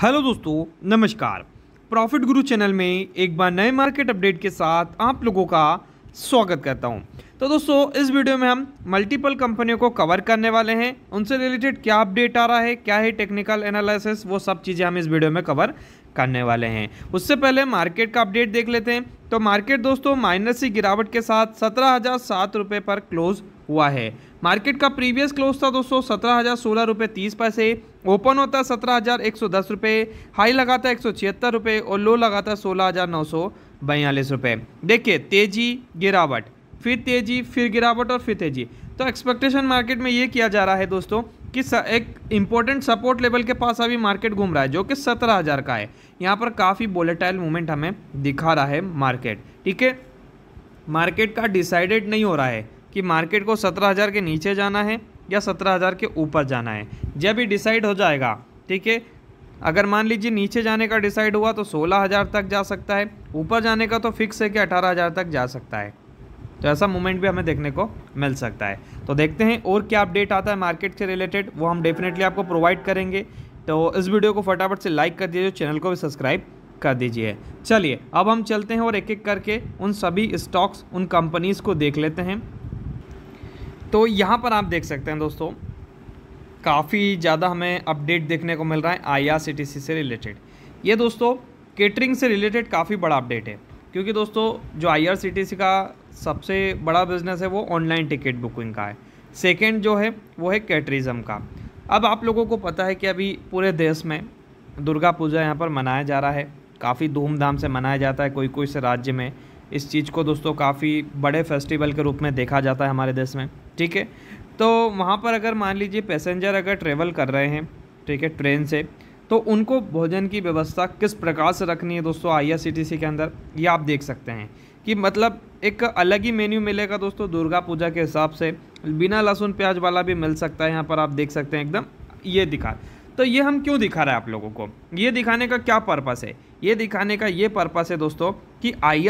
hello दोस्तों नमस्कार profit गुरु चैनल में एक बार नए मार्केट अपडेट के साथ आप लोगों का स्वागत करता हूं तो दोस्तों इस वीडियो में हम मल्टीपल कंपनियों को कवर करने वाले हैं उनसे रिलेटेड क्या अपडेट आ रहा है क्या है टेक्निकल एनालिसिस वो सब चीज़ें हम इस वीडियो में कवर करने वाले हैं उससे पहले मार्केट का अपडेट देख लेते हैं तो मार्केट दोस्तों माइनस ही गिरावट के साथ सत्रह पर क्लोज़ हुआ है मार्केट का प्रीवियस क्लोज था दोस्तों सत्रह हज़ार सोलह रुपये तीस पैसे ओपन होता है सत्रह हज़ार एक सौ दस रुपये हाई लगाता है एक सौ छिहत्तर रुपये और लो लगाता है सोलह हज़ार नौ सौ बयालीस रुपये देखिए तेज़ी गिरावट फिर तेज़ी फिर गिरावट और फिर तेज़ी तो एक्सपेक्टेशन मार्केट में ये किया जा रहा है दोस्तों कि एक इंपॉर्टेंट सपोर्ट लेवल के पास अभी मार्केट घूम रहा है जो कि सत्रह हज़ार का है यहाँ पर काफ़ी बोलेटाइल मूवमेंट हमें दिखा रहा है मार्केट ठीक है मार्केट का डिसाइडेड नहीं हो रहा है कि मार्केट को सत्रह हज़ार के नीचे जाना है या सत्रह हज़ार के ऊपर जाना है जब ही डिसाइड हो जाएगा ठीक है अगर मान लीजिए नीचे जाने का डिसाइड हुआ तो सोलह हज़ार तक जा सकता है ऊपर जाने का तो फिक्स है कि अठारह हज़ार तक जा सकता है तो ऐसा मूवमेंट भी हमें देखने को मिल सकता है तो देखते हैं और क्या अपडेट आता है मार्केट से रिलेटेड वो हम डेफिनेटली आपको प्रोवाइड करेंगे तो इस वीडियो को फटाफट से लाइक कर दीजिए चैनल को भी सब्सक्राइब कर दीजिए चलिए अब हम चलते हैं और एक एक करके उन सभी स्टॉक्स उन कंपनीज़ को देख लेते हैं तो यहाँ पर आप देख सकते हैं दोस्तों काफ़ी ज़्यादा हमें अपडेट देखने को मिल रहा है आईआरसीटीसी से रिलेटेड ये दोस्तों केटरिंग से रिलेटेड काफ़ी बड़ा अपडेट है क्योंकि दोस्तों जो आईआरसीटीसी का सबसे बड़ा बिजनेस है वो ऑनलाइन टिकट बुकिंग का है सेकेंड जो है वो है कैटरिज़म का अब आप लोगों को पता है कि अभी पूरे देश में दुर्गा पूजा यहाँ पर मनाया जा रहा है काफ़ी धूमधाम से मनाया जाता है कोई कोई से राज्य में इस चीज़ को दोस्तों काफ़ी बड़े फेस्टिवल के रूप में देखा जाता है हमारे देश में ठीक है तो वहाँ पर अगर मान लीजिए पैसेंजर अगर ट्रेवल कर रहे हैं ठीक है ट्रेन से तो उनको भोजन की व्यवस्था किस प्रकार से रखनी है दोस्तों आईआरसीटीसी के अंदर ये आप देख सकते हैं कि मतलब एक अलग ही मेन्यू मिलेगा दोस्तों दुर्गा पूजा के हिसाब से बिना लहसुन प्याज वाला भी मिल सकता है यहाँ पर आप देख सकते हैं एकदम ये दिखा तो ये हम क्यों दिखा रहे हैं आप लोगों को ये दिखाने का क्या पर्पस है ये दिखाने का ये पर्पस है दोस्तों कि आई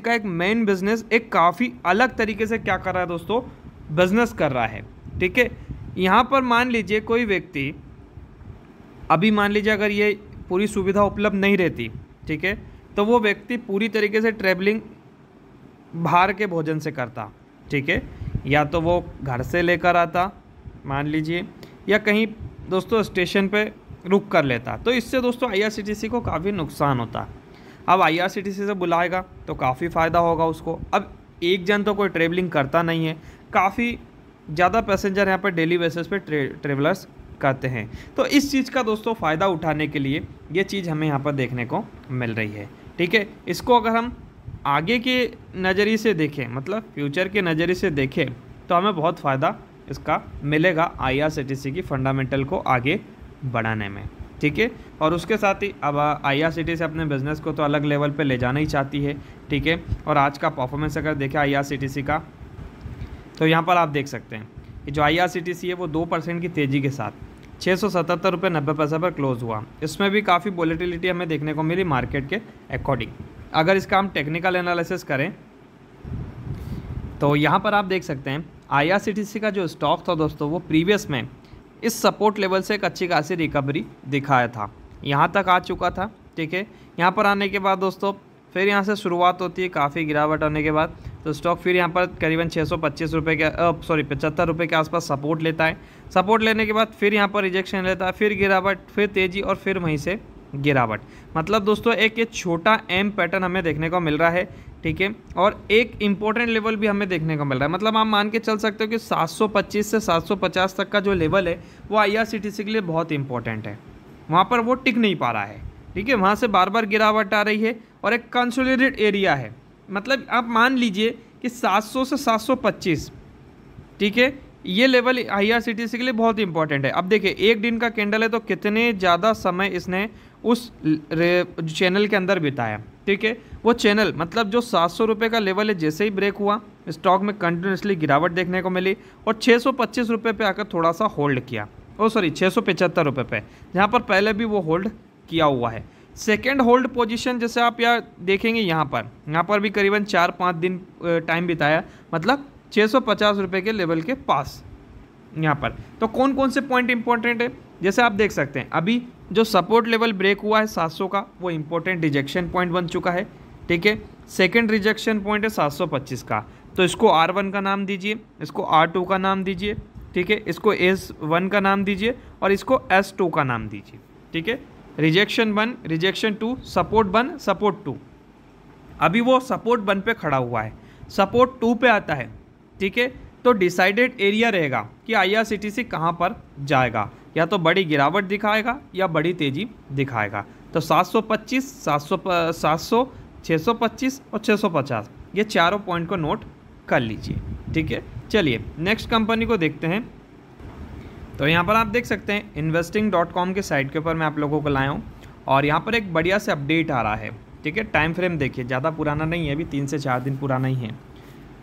का एक मेन बिजनेस एक काफ़ी अलग तरीके से क्या कर रहा है दोस्तों बिजनेस कर रहा है ठीक है यहाँ पर मान लीजिए कोई व्यक्ति अभी मान लीजिए अगर ये पूरी सुविधा उपलब्ध नहीं रहती ठीक है तो वो व्यक्ति पूरी तरीके से ट्रेवलिंग बाहर के भोजन से करता ठीक है या तो वो घर से लेकर आता मान लीजिए या कहीं दोस्तों स्टेशन पे रुक कर लेता तो इससे दोस्तों आई को काफ़ी नुकसान होता अब आई से बुलाएगा तो काफ़ी फ़ायदा होगा उसको अब एक जन तो कोई ट्रेवलिंग करता नहीं है काफ़ी ज़्यादा पैसेंजर यहाँ पर डेली बेसिस पर ट्रेवलर्स करते हैं तो इस चीज़ का दोस्तों फ़ायदा उठाने के लिए ये चीज़ हमें यहाँ पर देखने को मिल रही है ठीक है इसको अगर हम आगे के नज़रिए से देखें मतलब फ्यूचर के नज़रिए से देखें तो हमें बहुत फ़ायदा इसका मिलेगा आई की फंडामेंटल को आगे बढ़ाने में ठीक है और उसके साथ ही अब टी से अपने बिजनेस को तो अलग लेवल पर ले जाना ही चाहती है ठीक है और आज का परफॉर्मेंस अगर देखें सी का तो यहाँ पर आप देख सकते हैं कि जो सी है वो दो परसेंट की तेज़ी के साथ छः सौ सतहत्तर रुपये नब्बे पैसा पर क्लोज़ हुआ इसमें भी काफ़ी वॉलीटिलिटी हमें देखने को मिली मार्केट के अकॉर्डिंग अगर इसका हम टेक्निकल एनालिसिस करें तो यहाँ पर आप देख सकते हैं सी का जो स्टॉक था दोस्तों वो प्रीवियस में इस सपोर्ट लेवल से एक अच्छी खासी रिकवरी दिखाया था यहाँ तक आ चुका था ठीक है यहाँ पर आने के बाद दोस्तों फिर यहाँ से शुरुआत होती है काफ़ी गिरावट आने के बाद तो स्टॉक फिर यहाँ पर करीबन छः सौ पच्चीस रुपये के सॉरी पचहत्तर रुपये के आसपास सपोर्ट लेता है सपोर्ट लेने के बाद फिर यहाँ पर रिजेक्शन लेता है फिर गिरावट फिर तेज़ी और फिर वहीं से गिरावट मतलब दोस्तों एक ये छोटा एम पैटर्न हमें देखने को मिल रहा है ठीक है और एक इम्पोर्टेंट लेवल भी हमें देखने को मिल रहा है मतलब आप मान के चल सकते हो कि 725 से 750 तक का जो लेवल है वो आईआरसीटीसी के लिए बहुत इंपॉर्टेंट है वहाँ पर वो टिक नहीं पा रहा है ठीक है वहाँ से बार बार गिरावट आ रही है और एक कंसोलिडेट एरिया है मतलब आप मान लीजिए कि 700 से 725 ठीक है ये level I R C T C के लिए बहुत इंपॉर्टेंट है अब देखिए एक दिन का कैंडल है तो कितने ज़्यादा समय इसने उस चैनल के अंदर बिताया ठीक है वो चैनल मतलब जो सात सौ का लेवल है जैसे ही ब्रेक हुआ स्टॉक में कंटिन्यूसली गिरावट देखने को मिली और छः सौ पच्चीस रुपये पे आकर थोड़ा सा होल्ड किया ओ सॉरी छः सौ पचहत्तर रुपये पे जहाँ पर पहले भी वो होल्ड किया हुआ है सेकेंड होल्ड पोजीशन जैसे आप यहाँ देखेंगे यहाँ पर यहाँ पर भी करीबन चार पाँच दिन टाइम बिताया मतलब छः सौ पचास रुपये के लेवल के पास यहाँ पर तो कौन कौन से पॉइंट इंपॉर्टेंट है जैसे आप देख सकते हैं अभी जो सपोर्ट लेवल ब्रेक हुआ है 700 का वो इम्पोर्टेंट डिजेक्शन पॉइंट बन चुका है ठीक है सेकेंड रिजेक्शन पॉइंट है सात का तो इसको आर का नाम दीजिए इसको आर का नाम दीजिए ठीक है इसको एस वन का नाम दीजिए और इसको एस टू का नाम दीजिए ठीक है rejection one rejection two support one support two अभी वो सपोर्ट वन पे खड़ा हुआ है सपोर्ट टू पे आता है ठीक है तो डिसाइडेड एरिया रहेगा कि आई आर सी टी सी कहाँ पर जाएगा या तो बड़ी गिरावट दिखाएगा या बड़ी तेज़ी दिखाएगा तो सौ सात सौ 625 और 650 ये चारों पॉइंट को नोट कर लीजिए ठीक है चलिए नेक्स्ट कंपनी को देखते हैं तो यहाँ पर आप देख सकते हैं इन्वेस्टिंग डॉट कॉम के साइट के ऊपर मैं आप लोगों को लाया हूँ और यहाँ पर एक बढ़िया से अपडेट आ रहा है ठीक है टाइम फ्रेम देखिए ज़्यादा पुराना नहीं है अभी तीन से चार दिन पुराना ही है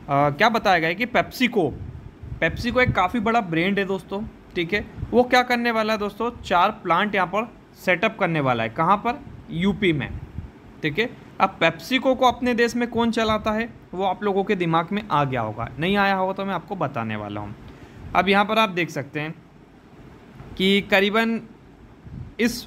आ, क्या बताया गया है कि पेप्सिको पेप्सिको एक काफ़ी बड़ा ब्रांड है दोस्तों ठीक है वो क्या करने वाला है दोस्तों चार प्लांट यहाँ पर सेटअप करने वाला है कहाँ पर यूपी में ठीक है अब पेप्सिको को अपने देश में कौन चलाता है वो आप लोगों के दिमाग में आ गया होगा नहीं आया होगा तो मैं आपको बताने वाला हूँ अब यहाँ पर आप देख सकते हैं कि करीबन इस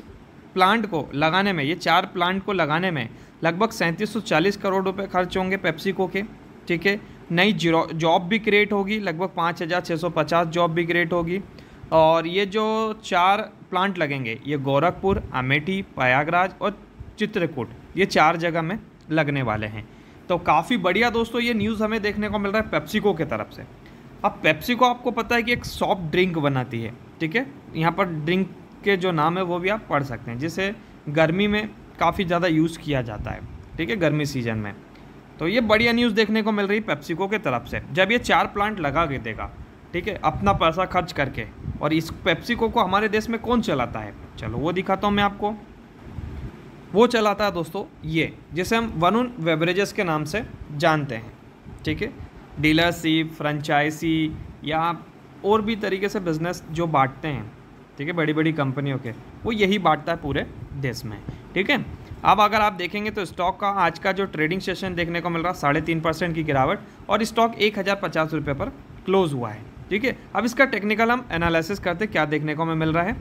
प्लांट को लगाने में ये चार प्लांट को लगाने में लगभग सैंतीस सौ चालीस करोड़ रुपए खर्च होंगे पेप्सिको के ठीक है नई जॉब भी क्रिएट होगी लगभग पाँच हज़ार छः सौ पचास जॉब भी क्रिएट होगी और ये जो चार प्लांट लगेंगे ये गोरखपुर अमेठी प्रयागराज और चित्रकूट ये चार जगह में लगने वाले हैं तो काफ़ी बढ़िया दोस्तों ये न्यूज़ हमें देखने को मिल रहा है पेप्सिको के तरफ से अब पेप्सिको आपको पता है कि एक सॉफ्ट ड्रिंक बनाती है ठीक है यहाँ पर ड्रिंक के जो नाम है वो भी आप पढ़ सकते हैं जिसे गर्मी में काफ़ी ज़्यादा यूज़ किया जाता है ठीक है गर्मी सीजन में तो ये बढ़िया न्यूज़ देखने को मिल रही है पेप्सिको के तरफ से जब ये चार प्लांट लगा के देगा ठीक है अपना पैसा खर्च करके और इस पेप्सिको को हमारे देश में कौन चलाता है चलो वो दिखाता हूँ मैं आपको वो चलाता है दोस्तों ये जिसे हम उन वेबरेजेस के नाम से जानते हैं ठीक है डीलरशिप फ्रेंचाइजी या और भी तरीके से बिज़नेस जो बांटते हैं ठीक है बड़ी बड़ी कंपनियों के वो यही बांटता है पूरे देश में ठीक है अब अगर आप देखेंगे तो स्टॉक का आज का जो ट्रेडिंग सेशन देखने को मिल रहा है साढ़े तीन परसेंट की गिरावट और स्टॉक एक हज़ार पचास रुपये पर क्लोज़ हुआ है ठीक है अब इसका टेक्निकल हम एनालिसिस करते क्या देखने को हमें मिल रहा है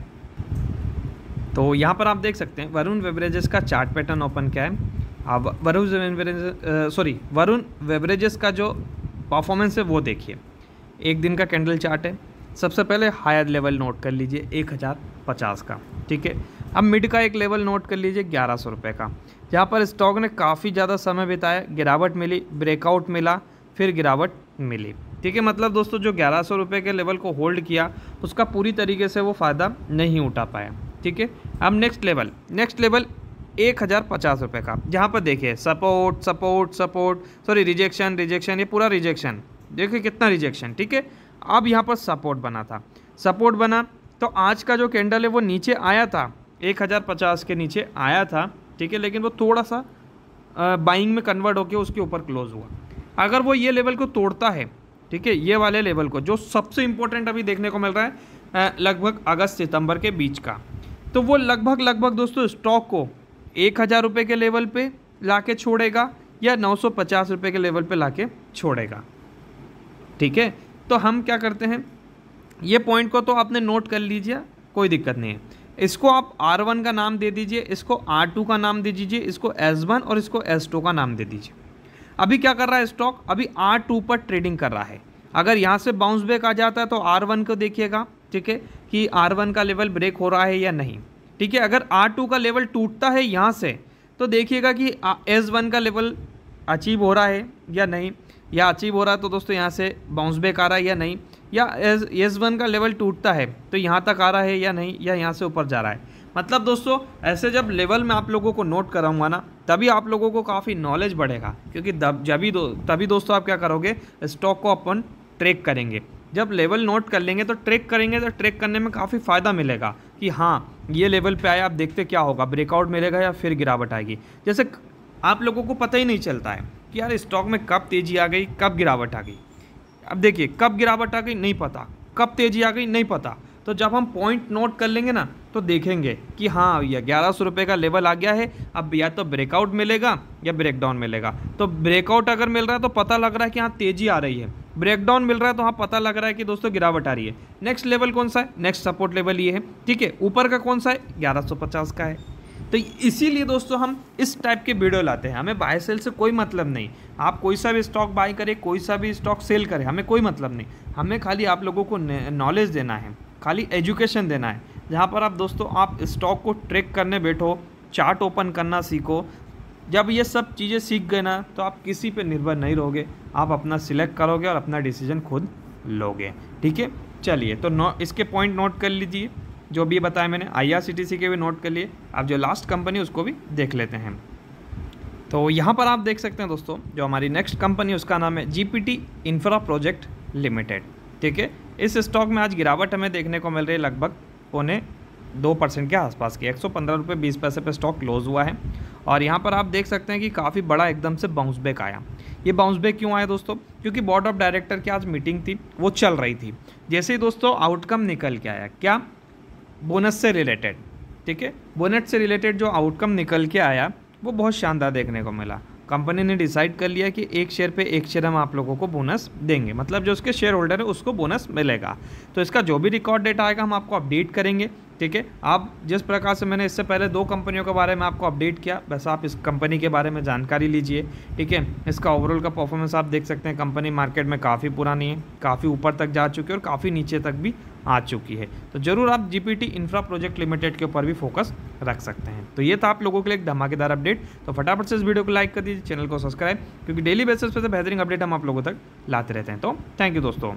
तो यहाँ पर आप देख सकते हैं वरुण वेबरेजेस का चार्ट पैटर्न ओपन क्या है वरुण सॉरी वरुण वेबरेजेस का जो परफॉर्मेंस है वो देखिए एक दिन का कैंडल चार्ट है सबसे पहले हायर लेवल नोट कर लीजिए एक हज़ार पचास का ठीक है अब मिड का एक लेवल नोट कर लीजिए ग्यारह सौ रुपये का जहाँ पर स्टॉक ने काफ़ी ज़्यादा समय बिताया गिरावट मिली ब्रेकआउट मिला फिर गिरावट मिली ठीक है मतलब दोस्तों जो ग्यारह सौ रुपये के लेवल को होल्ड किया उसका पूरी तरीके से वो फ़ायदा नहीं उठा पाया ठीक है अब नेक्स्ट लेवल नेक्स्ट लेवल एक हज़ार पचास रुपये का जहाँ पर देखिए support support support sorry rejection rejection ये पूरा रिजेक्शन देखिए कितना रिजेक्शन ठीक है अब यहाँ पर सपोर्ट बना था सपोर्ट बना तो आज का जो कैंडल है वो नीचे आया था एक हज़ार पचास के नीचे आया था ठीक है लेकिन वो थोड़ा सा बाइंग में कन्वर्ट होकर उसके ऊपर क्लोज हुआ अगर वो ये लेवल को तोड़ता है ठीक है ये वाले लेवल को जो सबसे इम्पोर्टेंट अभी देखने को मिल रहा है लगभग अगस्त सितंबर के बीच का तो वो लगभग लगभग दोस्तों स्टॉक को एक हज़ार रुपये के लेवल पे लाके छोड़ेगा या नौ सौ पचास रुपये के लेवल पे लाके छोड़ेगा ठीक है तो हम क्या करते हैं ये पॉइंट को तो आपने नोट कर लीजिए कोई दिक्कत नहीं है इसको आप आर वन का नाम दे दीजिए इसको आर टू का नाम दे दीजिए इसको एस वन और इसको एस टू का नाम दे दीजिए अभी क्या कर रहा है स्टॉक अभी आर टू पर ट्रेडिंग कर रहा है अगर यहाँ से बाउंस बैक आ जाता है तो आर वन को देखिएगा ठीक है कि आर वन का लेवल ब्रेक हो रहा है या नहीं ठीक है अगर आर टू का लेवल टूटता है यहाँ से तो देखिएगा कि एस वन का लेवल अचीव हो रहा है या नहीं या अचीव हो रहा है तो दोस्तों यहाँ से बाउंस बैक आ रहा है या नहीं या एस एस वन का लेवल टूटता है तो यहाँ तक आ रहा है या नहीं या यहाँ से ऊपर जा रहा है मतलब दोस्तों ऐसे जब लेवल में आप लोगों को नोट कराऊंगा ना तभी आप लोगों को काफ़ी नॉलेज बढ़ेगा क्योंकि जब दो, तभी दोस्तों आप क्या करोगे स्टॉक को अपन ट्रेक करेंगे जब लेवल नोट कर लेंगे तो ट्रैक करेंगे तो ट्रैक करने में काफ़ी फ़ायदा मिलेगा कि हाँ ये लेवल पे आए आप देखते क्या होगा ब्रेकआउट मिलेगा या फिर गिरावट आएगी जैसे आप लोगों को पता ही नहीं चलता है कि यार स्टॉक में कब तेज़ी आ गई कब गिरावट आ गई अब देखिए कब गिरावट आ गई नहीं पता कब तेज़ी आ गई नहीं पता तो जब हम पॉइंट नोट कर लेंगे ना तो देखेंगे कि हाँ भैया ग्यारह सौ रुपये का लेवल आ गया है अब या तो ब्रेकआउट मिलेगा या ब्रेकडाउन मिलेगा तो ब्रेकआउट अगर मिल रहा है तो पता लग रहा है कि हाँ तेज़ी आ रही है ब्रेकडाउन मिल रहा है तो हाँ पता लग रहा है कि दोस्तों गिरावट आ रही है नेक्स्ट लेवल कौन सा है नेक्स्ट सपोर्ट लेवल ये है ठीक है ऊपर का कौन सा है पचास का है तो इसीलिए दोस्तों हम इस टाइप के वीडियो लाते हैं हमें बाय सेल से कोई मतलब नहीं आप कोई सा भी स्टॉक बाय करें कोई सा भी स्टॉक सेल करें हमें कोई मतलब नहीं हमें खाली आप लोगों को नॉलेज देना है खाली एजुकेशन देना है जहाँ पर आप दोस्तों आप स्टॉक को ट्रैक करने बैठो चार्ट ओपन करना सीखो जब ये सब चीज़ें सीख गए ना तो आप किसी पे निर्भर नहीं रहोगे आप अपना सिलेक्ट करोगे और अपना डिसीजन खुद लोगे ठीक है चलिए तो नो इसके पॉइंट नोट कर लीजिए जो भी बताया मैंने आईआरसीटीसी के भी नोट कर लिए आप जो लास्ट कंपनी उसको भी देख लेते हैं तो यहाँ पर आप देख सकते हैं दोस्तों जो हमारी नेक्स्ट कंपनी उसका नाम है जीपीटी इंफ्रा प्रोजेक्ट लिमिटेड ठीक है इस स्टॉक में आज गिरावट हमें देखने को मिल रही है लगभग पौने दो परसेंट के आसपास की एक सौ पंद्रह रुपये बीस पैसे पर स्टॉक क्लोज हुआ है और यहाँ पर आप देख सकते हैं कि काफ़ी बड़ा एकदम से बाउंस बैक आया ये बाउंस बैक क्यों आया दोस्तों क्योंकि बोर्ड ऑफ डायरेक्टर की आज मीटिंग थी वो चल रही थी जैसे ही दोस्तों आउटकम निकल के आया क्या बोनस से रिलेटेड ठीक है बोनस से रिलेटेड जो आउटकम निकल के आया वो बहुत शानदार देखने को मिला कंपनी ने डिसाइड कर लिया कि एक शेयर पे एक शेयर हम आप लोगों को बोनस देंगे मतलब जो उसके शेयर होल्डर है उसको बोनस मिलेगा तो इसका जो भी रिकॉर्ड डेटा आएगा हम आपको अपडेट करेंगे ठीक है आप जिस प्रकार से मैंने इससे पहले दो कंपनियों के बारे में आपको अपडेट किया वैसा आप इस कंपनी के बारे में जानकारी लीजिए ठीक है इसका ओवरऑल का परफॉर्मेंस आप देख सकते हैं कंपनी मार्केट में काफ़ी पुरानी है काफ़ी ऊपर तक जा चुकी है और काफ़ी नीचे तक भी आ चुकी है तो ज़रूर आप जीपीटी इंफ्रा प्रोजेक्ट लिमिटेड के ऊपर भी फोकस रख सकते हैं तो ये था आप लोगों के लिए एक धमाकेदार अपडेट तो फटाफट से इस वीडियो को लाइक कर दीजिए चैनल को सब्सक्राइब क्योंकि डेली बेसिस पर बेहतरीन अपडेट हम आप लोगों तक लाते रहते हैं तो थैंक यू दोस्तों